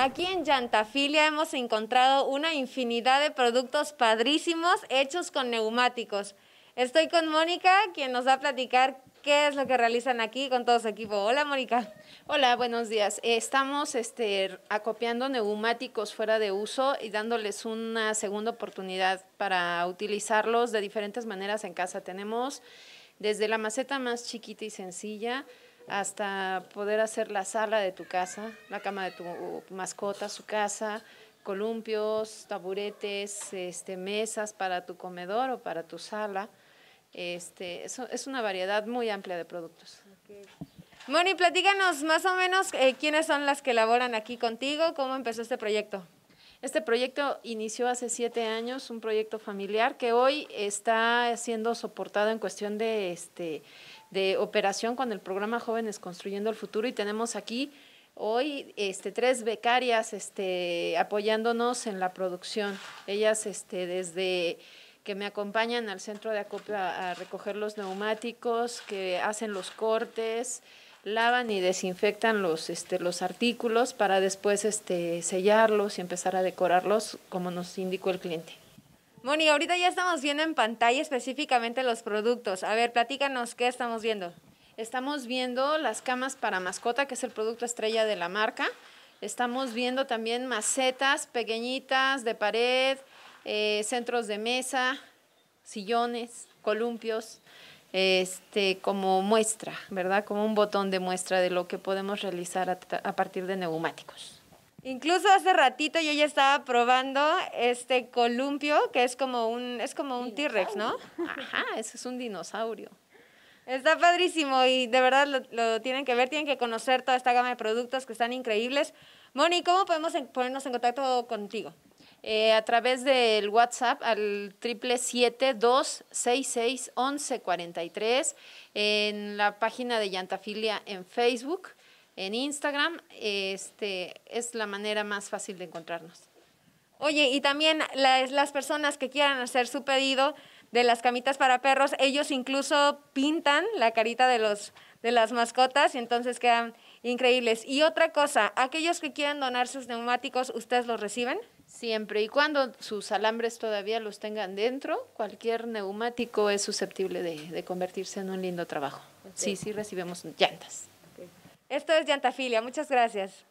Aquí en Llantafilia hemos encontrado una infinidad de productos padrísimos hechos con neumáticos. Estoy con Mónica, quien nos va a platicar qué es lo que realizan aquí con todo su equipo. Hola, Mónica. Hola, buenos días. Eh, estamos este, acopiando neumáticos fuera de uso y dándoles una segunda oportunidad para utilizarlos de diferentes maneras en casa. Tenemos desde la maceta más chiquita y sencilla hasta poder hacer la sala de tu casa, la cama de tu mascota, su casa, columpios, taburetes, este, mesas para tu comedor o para tu sala. Este, es una variedad muy amplia de productos. Moni, platícanos más o menos eh, quiénes son las que laboran aquí contigo, cómo empezó este proyecto. Este proyecto inició hace siete años, un proyecto familiar que hoy está siendo soportado en cuestión de, este, de operación con el programa Jóvenes Construyendo el Futuro y tenemos aquí hoy este, tres becarias este, apoyándonos en la producción. Ellas este, desde que me acompañan al centro de acopio a recoger los neumáticos, que hacen los cortes, lavan y desinfectan los, este, los artículos para después este, sellarlos y empezar a decorarlos como nos indicó el cliente. Moni, ahorita ya estamos viendo en pantalla específicamente los productos. A ver, platícanos, ¿qué estamos viendo? Estamos viendo las camas para mascota, que es el producto estrella de la marca. Estamos viendo también macetas pequeñitas de pared, eh, centros de mesa, sillones, columpios este, como muestra, ¿verdad? Como un botón de muestra de lo que podemos realizar a, partir de neumáticos. Incluso hace ratito yo ya estaba probando este columpio, que es como un, es como un T-Rex, ¿no? Ajá, eso es un dinosaurio. Está padrísimo y de verdad lo, lo, tienen que ver, tienen que conocer toda esta gama de productos que están increíbles. Moni, ¿cómo podemos ponernos en contacto contigo? Eh, a través del WhatsApp al 777-266-1143, en la página de Llantafilia en Facebook, en Instagram. Este, es la manera más fácil de encontrarnos. Oye, y también las, personas que quieran hacer su pedido de las camitas para perros, ellos incluso pintan la carita de los de las mascotas y entonces quedan increíbles. Y otra cosa, aquellos que quieran donar sus neumáticos, ¿ustedes los reciben? Siempre y cuando sus alambres todavía los tengan dentro, cualquier neumático es susceptible de, convertirse en un lindo trabajo. Sí, sí recibimos llantas. Esto es Llantafilia, muchas gracias.